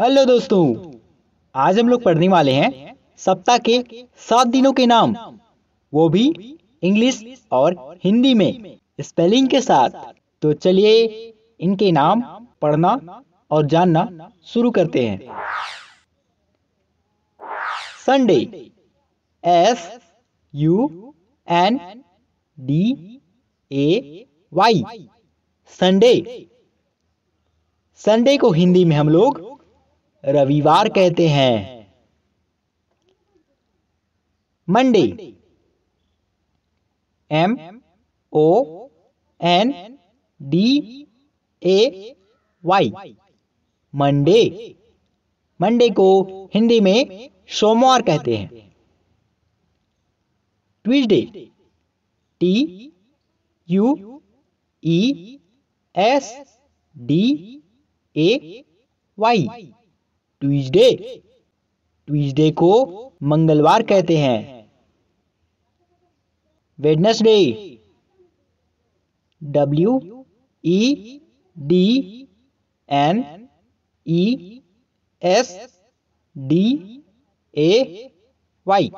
hello दोस्तों आज हम लोग पढ़ने वाले हैं सप्ताह के सात दिनों के नाम वो भी इंग्लिश और हिंदी में स्पेलिंग के साथ तो चलिए इनके नाम पढ़ना और जानना शुरू करते हैं Sunday S U N D A Y Sunday Sunday को हिंदी में हम लोग रविवार कहते हैं Monday M O N D A Y Monday Monday को हिंदी में सोमवार कहते हैं Tuesday T U E e S D A Y Tuesday Tuesday को मंगलवार कहते हैं Wednesday W E D N E S D A Y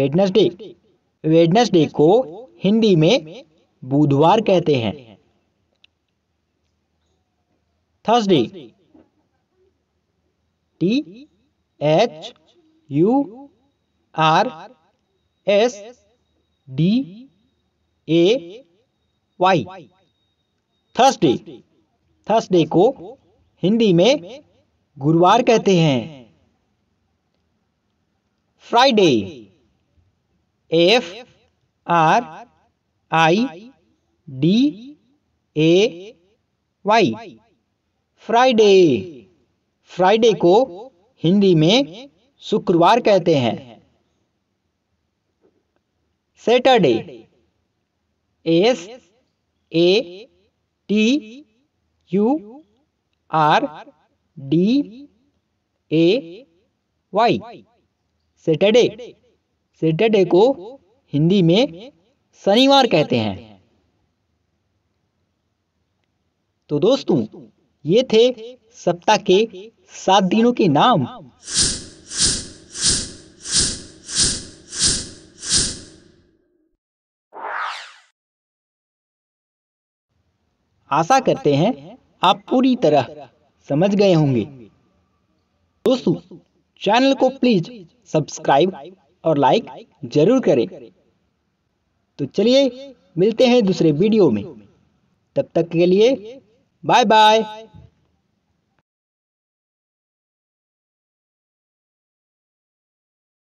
Wednesday Wednesday को हिंदी में बुधवार कहते हैं Thursday T H U R S D A Y Thursday Thursday को हिंदी में गुरुवार कहते हैं Friday F R I D A Y Friday Friday को हिंदी में शुक्रवार कहते हैं Saturday S A T U R D A Y Saturday Saturday को हिंदी में शनिवार कहते हैं तो दोस्तों ये थे सप्ताह के सात दिनों के नाम आशा करते हैं आप पूरी तरह समझ गए होंगे दोस्तों चैनल को प्लीज सब्सक्राइब और लाइक जरूर करें तो चलिए मिलते हैं दूसरे वीडियो में तब तक के लिए बाय बाय